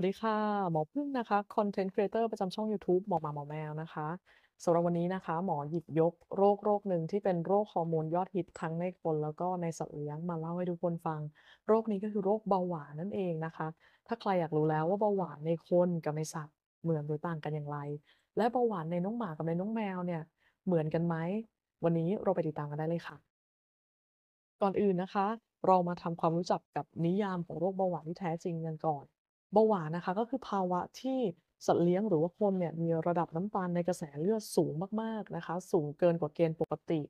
วัสดีค่ะ หมอพึ่งนะคะคอนเทนต์ครีเอเตอร์ประจำช่อง YouTube หมอหมาหมอแมวนะคะสำหรับวันนี้นะคะ หมอหยิบยกโรคโรคหนึ่งที่เป็นโรคฮอร์โมนยอดฮิต ทั้งในคน แล้วก็ในสัตว์เลี้ยงมาเล่าให้ทุกคนฟัง โรคนี้ก็คือโรคเบาหวานนั่นเองนะคะ ถ้าใครอยากรู้แล้วว่าเบาหวานในคนกับในสัตว์ เหมือนหรือต่างกันอย่างไร และเบาหวานในน้องหมากับในน้องแมวเนี่ยเหมือนกันไหมวันนี้เราไปติดตามกันได้เลยค่ะ ก่อนอื่นนะคะ เรามาทำความรู้จักกับนิยามของโรคเบาหวานที่แท้จริงกันก่อนเบาหวานนะคะก็คือภาวะที่สัตว์เลี้ยงหรือว่าคนเนี่ยมีระดับน้ำตาลในกระแสเลือดสูงมากๆนะคะ สูงเกินกว่าเกณฑ์ปกติ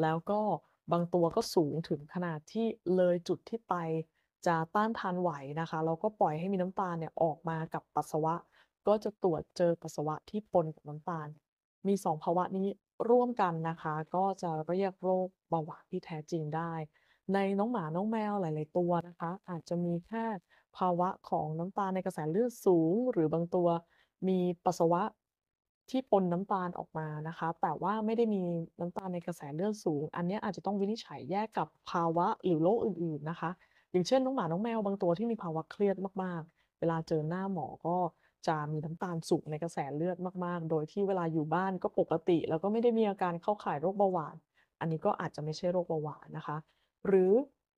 แล้วก็บางตัวก็สูงถึงขนาดที่เลยจุดที่ไตจะต้านทานไหวนะคะแล้วก็ปล่อยให้มีน้ำตาลเนี่ยออกมากับปัสสาวะ ก็จะตรวจเจอปัสสาวะที่ปนกับน้ำตาล มี 2 ภาวะนี้ร่วมกันนะคะ ก็จะเรียกโรคเบาหวานที่แท้จริงได้ ในน้องหมาน้องแมวหลาย ๆตัวนะคะ อาจจะมีแค่ภาวะของน้ำตาลในกระแสเลือดสูงหรือบางตัวมีปัสสาวะที่ปนน้ำตาลออกมานะคะ แต่ว่าไม่ได้มีน้ำตาลในกระแสเลือดสูง อันนี้อาจจะต้องวินิจฉัยแยกกับภาวะหรือโรคอื่นๆ นะคะ อย่างเช่นน้องหมา น้องแมวบางตัวที่มีภาวะเครียดมากๆ เวลาเจอหน้าหมอก็จะมีน้ำตาลสูงในกระแสเลือดมากๆ โดยที่เวลาอยู่บ้านก็ปกติ แล้วก็ไม่ได้มีอาการเข้าข่ายโรคเบาหวานอันนี้ก็อาจจะไม่ใช่โรคเบาหวานนะคะ หรือ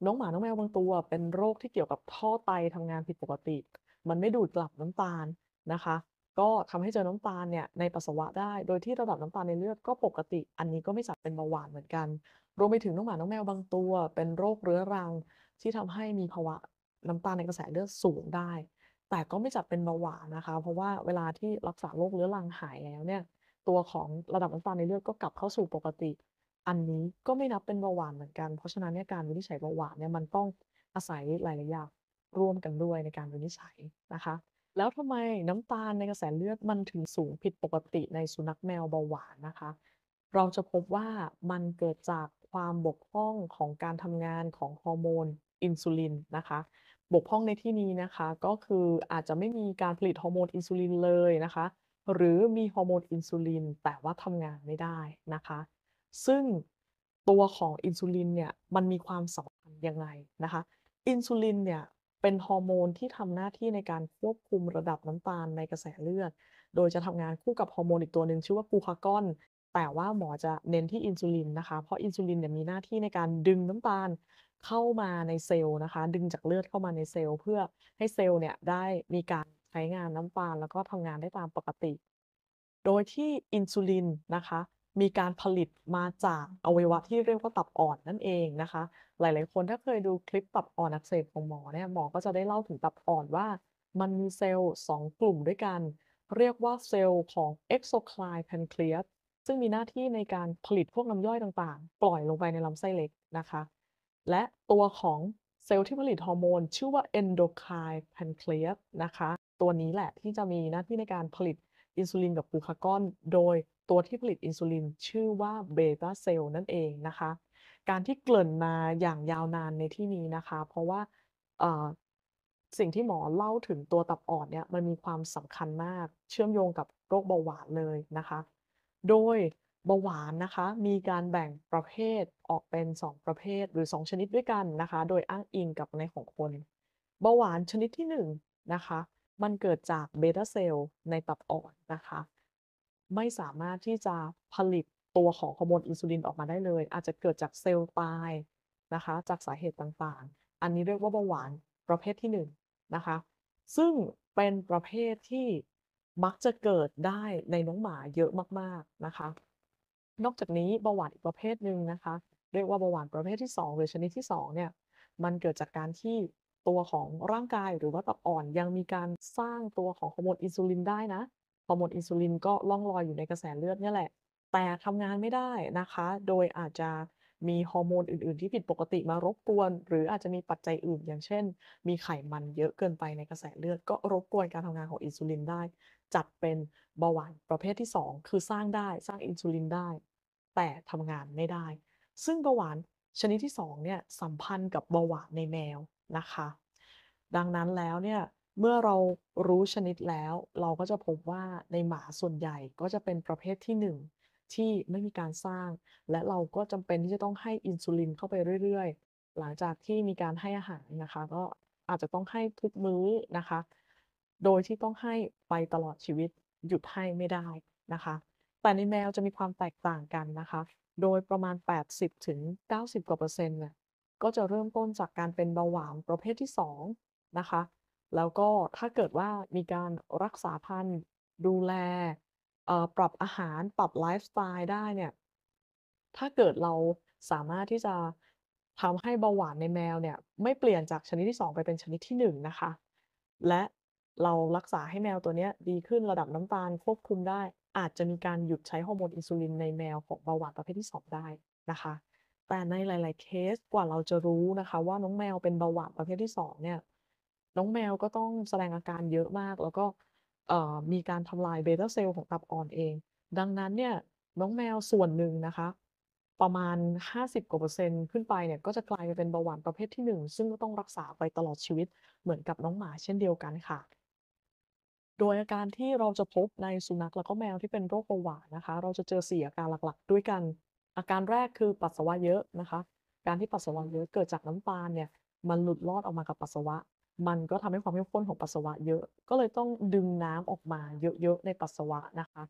น้องหมาน้องแมวบางตัวเป็นโรคที่เกี่ยวกับท่อไตทำงานผิดปกติ มันไม่ดูดกลับน้ำตาลนะคะ ก็ทำให้เจอน้ำตาลเนี่ยในปัสสาวะได้ โดยที่ระดับน้ำตาลในเลือดก็ปกติ อันนี้ก็ไม่จัดเป็นเบาหวานเหมือนกัน รวมไปถึงน้องหมา น้องแมวบางตัว เป็นโรคเรื้อรังที่ทำให้มีภาวะน้ำตาลในกระแสเลือดสูงได้ แต่ก็ไม่จัดเป็นเบาหวานนะคะ เพราะว่าเวลาที่รักษาโรคเรื้อรังหายแล้วเนี่ย ตัวของระดับน้ำตาลในเลือดก็กลับเข้าสู่ปกติอันนี้ก็ไม่นับเป็นเบาหวานเหมือนกัน เพราะฉะนั้นเนี่ยการวินิจฉัยเบาหวานเนี่ยมันต้องอาศัยหลาย ๆ อย่างร่วมกันด้วยในการวินิจฉัยนะคะ แล้วทำไมน้ำตาลในกระแสเลือด มันถึงสูงผิดปกติในสุนัขแมวเบาหวานนะคะ เราจะพบว่ามันเกิดจากความบกพร่องของการทำงานของฮอร์โมนอินซูลินนะคะ บกพร่องในที่นี้นะคะก็คืออาจจะไม่มีการผลิตฮอร์โมนอินซูลินเลยนะคะ หรือมีฮอร์โมนอินซูลินแต่ว่าทำงานไม่ได้นะคะซึ่งตัวของอินซูลินเนี่ยมันมีความสำคัญยังไงนะคะ อินซูลินเนี่ยเป็นฮอร์โมนที่ทำหน้าที่ในการควบคุมระดับน้ำตาลในกระแสเลือดโดยจะทำงานคู่กับฮอร์โมนอีกตัวหนึ่งชื่อว่ากูคากอนแต่ว่าหมอจะเน้นที่อินซูลินนะคะ เพราะอินซูลินเนี่ยมีหน้าที่ในการดึงน้ำตาลเข้ามาในเซลล์นะคะ ดึงจากเลือดเข้ามาในเซลล์เพื่อให้เซลล์เนี่ยได้มีการใช้งานน้ำตาล แล้วก็ทำงานได้ตามปกติ โดยที่อินซูลินนะคะมีการผลิตมาจากอวัยวะที่เรียกว่าตับอ่อนนั่นเองนะคะ หลายๆคนถ้าเคยดูคลิปตับอ่อนอักเสบของหมอเนี่ย หมอก็จะได้เล่าถึงตับอ่อนว่ามันมีเซลล์สองกลุ่มด้วยกัน เรียกว่าเซลล์ของ exocrine pancreas ซึ่งมีหน้าที่ในการผลิตพวกน้ำย่อยต่างๆ ปล่อยลงไปในลำไส้เล็กนะคะ และตัวของเซลล์ที่ผลิตฮอร์โมนชื่อว่า endocrine pancreas นะคะ ตัวนี้แหละที่จะมีหน้าที่ในการผลิตอินซูลินกับกลูคากอน โดยตัวที่ผลิตอินซูลิน ชื่อว่าเบต้าเซลล์นั่นเองนะคะ การที่เกริ่นมาอย่างยาวนานในที่นี้นะคะ เพราะว่าสิ่งที่หมอเล่าถึงตัวตับอ่อนเนี่ยมันมีความสำคัญมากเชื่อมโยงกับโรคเบาหวานเลยนะคะ โดยเบาหวานนะคะ มีการแบ่งประเภทออกเป็น 2 ประเภทหรือ 2 ชนิดด้วยกันนะคะ โดยอ้างอิงกับในของคนเบาหวานชนิดที่1นนะคะมันเกิดจากเบต้าเซลล์ในตับอ่อนนะคะไม่สามารถที่จะผลิตตัวของฮอร์โมนอินซูลินออกมาได้เลย อาจจะเกิดจากเซลล์ตายนะคะจากสาเหตุต่างๆ อันนี้เรียกว่าเบาหวานประเภทที่1นนะคะซึ่งเป็นประเภทที่มักจะเกิดได้ในน้องหมาเยอะมาก ๆนะคะนอกจากนี้เบาหวานอีกประเภทหนึ่งนะคะ เรียกว่าเบาหวานประเภทที่2หรือชนิดที่2เนี่ยมันเกิดจากการที่ตัวของร่างกายหรือว่าตับอ่อนยังมีการสร้างตัวของฮอร์โมนอินซูลินได้นะ ฮอร์โมนอินซูลินก็ล่องลอยอยู่ในกระแสเลือดนี่แหละ แต่ทำงานไม่ได้นะคะ โดยอาจจะมีฮอร์โมนอื่น ๆ ที่ผิดปกติมารบกวน หรืออาจจะมีปัจจัยอื่นอย่างเช่น มีไขมันเยอะเกินไปในกระแสเลือด ก็รบกวนการทำงานของอินซูลินได้ จัดเป็นเบาหวานประเภทที่ 2 คือสร้างได้ สร้างอินซูลินได้ แต่ทำงานไม่ได้ ซึ่งเบาหวานชนิดที่2เนี่ยสัมพันธ์กับเบาหวานในแมวนะคะ ดังนั้นแล้วเนี่ย เมื่อเรารู้ชนิดแล้วเราก็จะพบว่าในหมาส่วนใหญ่ก็จะเป็นประเภทที่ 1 ที่ไม่มีการสร้างและเราก็จำเป็นที่จะต้องให้อินซูลินเข้าไปเรื่อยๆ หลังจากที่มีการให้อาหารนะคะก็อาจจะต้องให้ทุกมื้อนะคะโดยที่ต้องให้ไปตลอดชีวิตหยุดให้ไม่ได้นะคะ แต่ในแมวจะมีความแตกต่างกันนะคะ โดยประมาณ 80-90%ถึงเกกว่าเปอร์เซ็นต์เนี่ยก็จะเริ่มต้นจากการเป็นเบาหวานประเภทที่2นะคะ แล้วก็ถ้าเกิดว่ามีการรักษาพันธุ์ดูแล ปรับอาหารปรับไลฟ์สไตล์ได้เนี่ย ถ้าเกิดเราสามารถที่จะทำให้เบาหวานในแมวเนี่ย ไม่เปลี่ยนจากชนิดที่ 2 ไปเป็นชนิดที่ 1 นะคะ และเรารักษาให้แมวตัวนี้ดีขึ้นระดับน้ำตาลควบคุมได้ อาจจะมีการหยุดใช้ฮอร์โมนอินซูลินในแมวของเบาหวานประเภทที่ 2 ได้นะคะแต่ในหลาย ๆ เคสกว่าเราจะรู้นะคะว่าน้องแมวเป็นเบาหวานประเภทที่สองเนี่ยน้องแมวก็ต้องแสดงอาการเยอะมากแล้วก็มีการทำลายเบต้าเซลล์ของตับอ่อนเอง ดังนั้นเนี่ยน้องแมวส่วนหนึ่งนะคะประมาณ50กว่าเปอร์เซ็นต์ขึ้นไปเนี่ยก็จะกลายไปเป็นเบาหวานประเภทที่ 1 ซึ่งก็ต้องรักษาไปตลอดชีวิตเหมือนกับน้องหมาเช่นเดียวกันค่ะ โดยอาการที่เราจะพบในสุนัขแล้วก็แมวที่เป็นโรคเบาหวานนะคะเราจะเจอสี่อาการหลัก ๆ ด้วยกันอาการแรกคือปัสสาวะเยอะนะคะ การที่ปัสสาวะเยอะเกิดจากน้ำตาลเนี่ย มันหลุดลอดออกมากับปัสสาวะ มันก็ทำให้ความเข้มข้นของปัสสาวะเยอะ ก็เลยต้องดึงน้ำออกมาเยอะๆในปัสสาวะนะคะ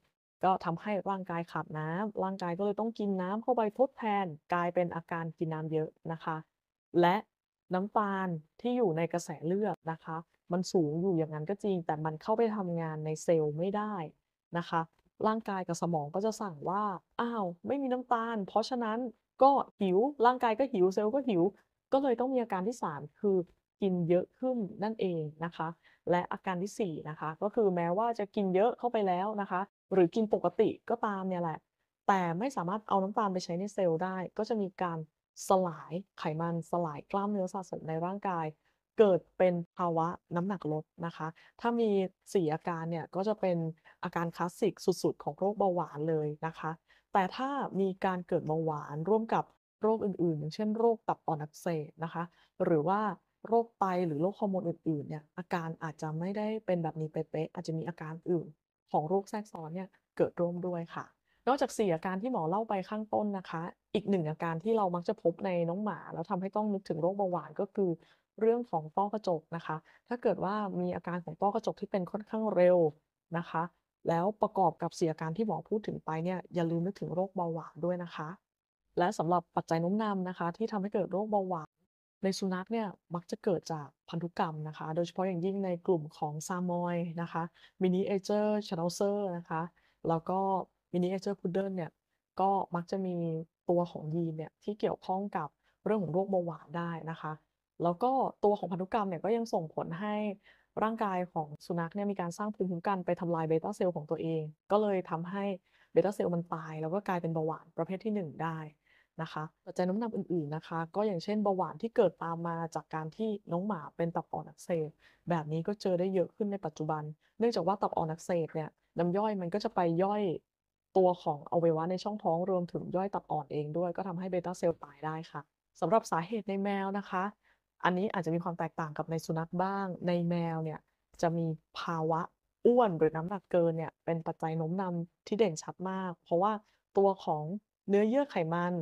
ก็ทำให้ร่างกายขาดน้ำ ร่างกายก็เลยต้องกินน้ำเข้าไปทดแทน กลายเป็นอาการกินน้ำเยอะนะคะ และน้ำตาลที่อยู่ในกระแสเลือดนะคะ มันสูงอยู่อย่างนั้นก็จริง แต่มันเข้าไปทำงานในเซลล์ไม่ได้นะคะร่างกายกับสมองก็จะสั่งว่า อ้าว ไม่มีน้ำตาล เพราะฉะนั้นก็หิว ร่างกายก็หิว เซลล์ก็หิว ก็เลยต้องมีอาการที่ 3 คือกินเยอะขึ้นนั่นเองนะคะ และอาการที่ 4 นะคะ ก็คือแม้ว่าจะกินเยอะเข้าไปแล้วนะคะ หรือกินปกติก็ตามเนี่ยแหละ แต่ไม่สามารถเอาน้ำตาลไปใช้ในเซลล์ได้ ก็จะมีการสลายไขมันสลายกล้ามเนื้อสะสมในร่างกายเกิดเป็นภาวะน้ำหนักลดนะคะ ถ้ามี 4 อาการเนี่ยก็จะเป็นอาการคลาสสิกสุดๆ ของโรคเบาหวานเลยนะคะ แต่ถ้ามีการเกิดเบาหวานร่วมกับโรคอื่นๆ อย่างเช่นโรคตับอ่อนอักเสบนะคะ หรือว่าโรคไตหรือโรคฮอร์โมนอื่นๆเนี่ยอาการอาจจะไม่ได้เป็นแบบนี้เป๊ะๆอาจจะมีอาการอื่น ของโรคแทรกซ้อนเนี่ยเกิดร่วมด้วยค่ะ นอกจาก4อาการที่หมอเล่าไปข้างต้นนะคะ อีกหนึ่งอาการที่เรามักจะพบในน้องหมาแล้วทำให้ต้องนึกถึงโรคเบาหวานก็คือเรื่องของต้อกระจกนะคะ ถ้าเกิดว่ามีอาการของต้อกระจกที่เป็นค่อนข้างเร็วนะคะ แล้วประกอบกับเสียอาการที่หมอพูดถึงไปเนี่ย อย่าลืมนึกถึงโรคเบาหวานด้วยนะคะ และสำหรับปัจจัยนุ้มนำนะคะ ที่ทำให้เกิดโรคเบาหวานในสุนัขเนี่ย มักจะเกิดจากพันธุกรรมนะคะ โดยเฉพาะอย่างยิ่งในกลุ่มของซามอยนะคะ มินิเอเจอร์ชาร์ลเซอร์นะคะ แล้วก็มินิเอเจอร์พุดเดิลเนี่ย ก็มักจะมีตัวของยีนเนี่ยที่เกี่ยวข้องกับเรื่องของโรคเบาหวานได้นะคะแล้วก็ตัวของพันธุกรรมเนี่ยก็ยังส่งผลให้ร่างกายของสุนัขเนี่ยมีการสร้างภูมิคุ้มกันไปทำลายเบต้าเซลล์ของตัวเอง ก็เลยทำให้เบต้าเซลล์มันตายแล้วก็กลายเป็นเบาหวานประเภทที่ 1 ได้นะคะปัจจัยน้ำหนักอื่นๆนะคะ ก็อย่างเช่นเบาหวานที่เกิดตามมาจากการที่น้องหมาเป็นตับอ่อนอักเสบแบบนี้ก็เจอได้เยอะขึ้นในปัจจุบัน เนื่องจากว่าตับอ่อนอักเสบเนี่ยน้ำย่อยมันก็จะไปย่อยตัวของอวัยวะในช่องท้อง รวมถึงย่อยตับอ่อนเอง ด้วยก็ทำให้เบต้าเซลล์ตายได้ค่ะ สำหรับสาเหตุในแมวนะคะอันนี้อาจจะมีความแตกต่างกับในสุนัขบ้าง ในแมวเนี่ย จะมีภาวะอ้วนหรือน้ำหนักเกินเนี่ยเป็นปัจจัยโน้มนาที่เด่นชัดมาก เพราะว่าตัวของเนื้อเยื่อไขมัน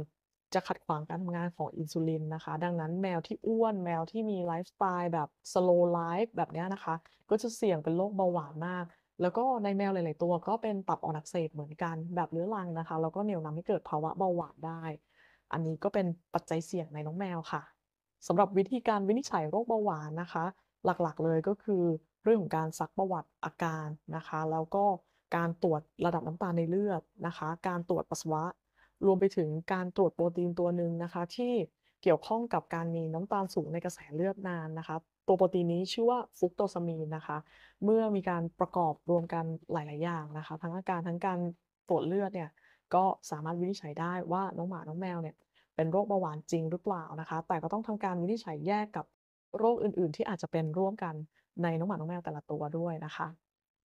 จะขัดขวางการทำงานของอินซูลินนะคะ ดังนั้นแมวที่อ้วน แมวที่มีไลฟ์สไตล์แบบ slow life แบบนี้นะคะ ก็จะเสี่ยงเป็นโรคเบาหวานมาก แล้วก็ในแมวหลายๆตัว ก็เป็นตับอ่อนอักเสบเหมือนกันแบบเรื้อรังนะคะ แล้วก็เหนียวนาให้เกิดภาวะเบาหวานได้ อันนี้ก็เป็นปัจจัยเสี่ยงในน้องแมวค่ะสำหรับวิธีการวินิจฉัยโรคเบาหวานนะคะ หลักๆเลยก็คือเรื่องของการซักประวัติอาการนะคะ แล้วก็การตรวจระดับน้ำตาลในเลือดนะคะ การตรวจปัสสาวะ รวมไปถึงการตรวจโปรตีนตัวหนึ่งนะคะ ที่เกี่ยวข้องกับการมีน้ำตาลสูงในกระแสเลือดนานนะคะ ตัวโปรตีนนี้ชื่อว่าฟุกโตซามีนนะคะเมื่อมีการประกอบรวมกันหลายๆ อย่างนะคะทั้งอาการทั้งการตรวจเลือดเนี่ยก็สามารถวินิจฉัยได้ว่าน้องหมาน้องแมวเนี่ยเป็นโรคเบาหวานจริงหรือเปล่านะคะ แต่ก็ต้องทำการวินิจฉัยแยกกับโรคอื่นๆ ที่อาจจะเป็นร่วมกันในน้องหมาน้องแมวแต่ละตัวด้วยนะคะ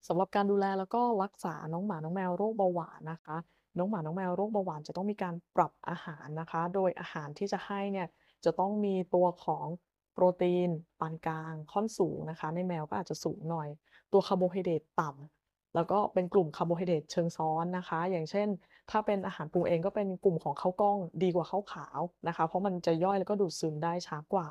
สำหรับการดูแลแล้วก็รักษา น้องหมาน้องแมวโรคเบาหวานนะคะ น้องหมาน้องแมวโรคเบาหวานจะต้องมีการปรับอาหารนะคะ โดยอาหารที่จะให้เนี่ยจะต้องมีตัวของโปรตีนปานกลางค่อนสูงนะคะ ในแมวก็อาจจะสูงหน่อย ตัวคาร์โบไฮเดรตต่ำ แล้วก็เป็นกลุ่มคาร์โบไฮเดรตเชิงซ้อนนะคะ อย่างเช่นถ้าเป็นอาหารปรุงเองก็เป็นกลุ่มของข้าวกล้องดีกว่าข้าวขาวนะคะเพราะมันจะย่อยแล้วก็ดูดซึมได้ช้ากว่า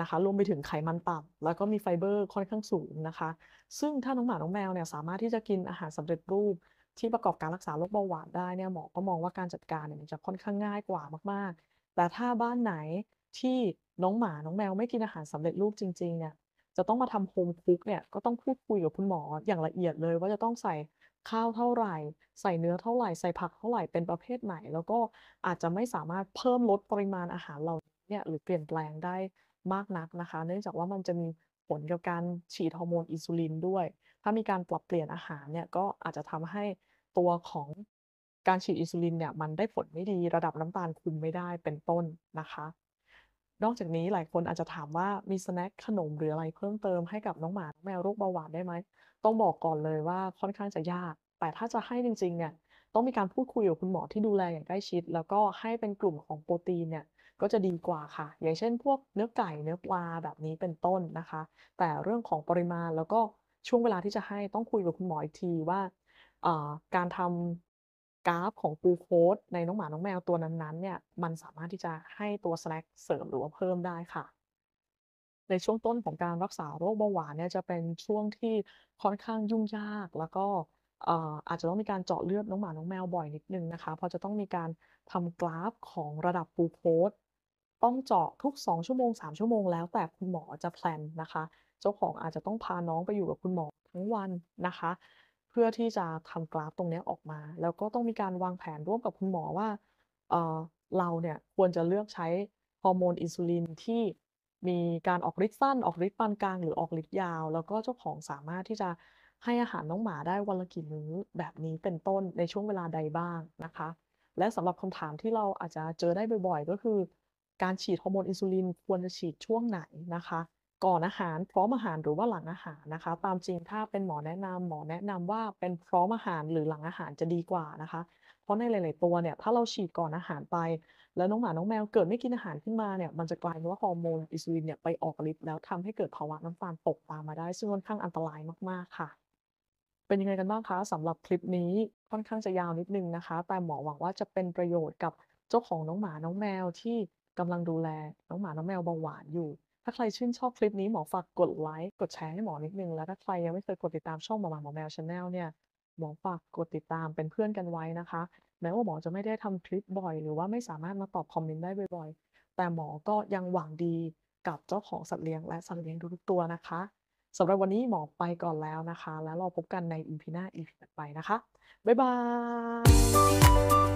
นะคะรวมไปถึงไขมันต่ำแล้วก็มีไฟเบอร์ค่อนข้างสูงนะคะซึ่งถ้าน้องหมาน้องแมวเนี่ยสามารถที่จะกินอาหารสำเร็จรูป ที่ประกอบการรักษาโรคเบาหวานได้เนี่ยหมอก็มองว่าการจัดการเนี่ยมันจะค่อนข้างง่ายกว่ามากๆ แต่ถ้าบ้านไหนที่น้องหมา น้องแมวไม่กินอาหารสำเร็จรูปจริง ๆเนี่ยจะต้องมาทำโฮมคุกเนี่ยก็ต้องพูดคุยกับคุณหมออย่างละเอียดเลย ว่าจะต้องใส่ข้าวเท่าไหร่ใส่เนื้อเท่าไหร่ใส่ผักเท่าไหร่เป็นประเภทไหน แล้วก็อาจจะไม่สามารถเพิ่มลดปริมาณอาหารเราเนี่ยหรือเปลี่ยนแปลงได้มากนักนะคะ เนื่องจากว่ามันจะมีผลกับการ ฉีดฮอร์โมนอินซูลินด้วย ถ้ามีการปรับเปลี่ยนอาหารเนี่ยก็อาจจะทำให้ตัวของการฉีดอินซูลินเนี่ยมันได้ผลไม่ดีระดับน้ำตาลคุมไม่ได้เป็นต้นนะคะ นอกจากนี้หลายคนอาจจะถามว่ามีสแน็คขนมหรืออะไรเพิ่มเติมให้กับน้องหมาน้องแมวโรคเบาหวานได้ไหมต้องบอกก่อนเลยว่าค่อนข้างจะยาก แต่ถ้าจะให้จริง ๆ เนี่ยต้องมีการพูดคุยกับคุณหมอที่ดูแลอย่างใกล้ชิด แล้วก็ให้เป็นกลุ่มของโปรตีนเนี่ยก็จะดีกว่าค่ะอย่างเช่นพวกเนื้อไก่เนื้อปลาแบบนี้เป็นต้นนะคะ แต่เรื่องของปริมาณแล้วก็ช่วงเวลาที่จะให้ต้องคุยกับคุณหมออีกทีว่าการทำกราฟของกูโคสในน้องหมาน้องแมวตัวนั้นๆเนี่ยมันสามารถที่จะให้ตัว slack เสริมหรือว่าเพิ่มได้ค่ะในช่วงต้นของการรักษาโรคเบาหวานเนี่ยจะเป็นช่วงที่ค่อนข้างยุ่งยาก แล้วก็อาจจะต้องมีการเจาะเลือดน้องหมา น้องแมวบ่อยนิดนึงนะคะเพราะจะต้องมีการทำกราฟของระดับกลูโคสต้องเจาะทุก2ชั่วโมง3ชั่วโมงแล้วแต่คุณหมอจะแพลนนะคะเจ้าของอาจจะต้องพาน้องไปอยู่กับคุณหมอทั้งวันนะคะ เพื่อที่จะทำกราฟตรงนี้ออกมา แล้วก็ต้องมีการวางแผนร่วมกับคุณหมอว่าเเราเนี่ยควรจะเลือกใช้ฮอร์โมนอินซูลินที่มีการออกฤทธิ์สั้นออกฤทธิ์ปานกลางหรือออกฤทธิ์ยาว แล้วก็เจ้าของสามารถที่จะให้อาหารน้องหมาได้วันละกี่มื้อ แบบนี้เป็นต้นในช่วงเวลาใดบ้างนะคะ และสำหรับคำถามที่เราอาจจะเจอได้บ่อยๆ ก็คือการฉีดฮอร์โมนอินซูลินควรจะฉีดช่วงไหนนะคะ ก่อนอาหารพร้อมอาหารหรือว่าหลังอาหารนะคะ ตามจริงถ้าเป็นหมอแนะนำหมอแนะนำว่าเป็นพร้อมอาหารหรือหลังอาหารจะดีกว่านะคะเพราะในหลายๆตัวเนี่ยถ้าเราฉีดก่อนอาหารไป แล้วน้องหมา น้องแมวเกิดไม่กินอาหารขึ้นมาเนี่ยมันจะกลายเป็นว่าฮอร์โมนอินซูลินเนี่ยไปออกฤทธิ์แล้วทำให้เกิดภาวะน้ำตาลตกตามมาได้ ซึ่งค่อนข้างอันตรายมากๆค่ะ เป็นยังไงกันบ้างคะสำหรับคลิปนี้ค่อนข้างจะยาวนิดนึงนะคะ แต่หมอหวังว่าจะเป็นประโยชน์กับเจ้าของน้องหมา น้องแมวที่กำลังดูแลน้องหมา น้องแมวเบาหวานอยู่ ถ้าใครชื่นชอบคลิปนี้หมอฝากกดไลค์กดแชร์ให้หมอนิดนึงแล้วถ้าใครยังไม่เคยกดติดตามช่องหมอหมาหมอแมวชาแนลเนี่ยหมอฝากกดติดตามเป็นเพื่อนกันไว้นะคะ แม้ว่าหมอจะไม่ได้ทำคลิปบ่อย หรือว่าไม่สามารถมาตอบคอมเมนต์ได้บ่อย ๆ แต่หมอก็ยังหวังดีกับเจ้าของสัตว์เลี้ยงและสัตว์เลี้ยงทุกตัวนะคะสำหรับวันนี้หมอไปก่อนแล้วนะคะ แล้วเราพบกันในอีพีหน้าอีพีถัดไปนะคะ บ๊ายบ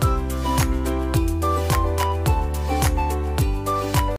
าย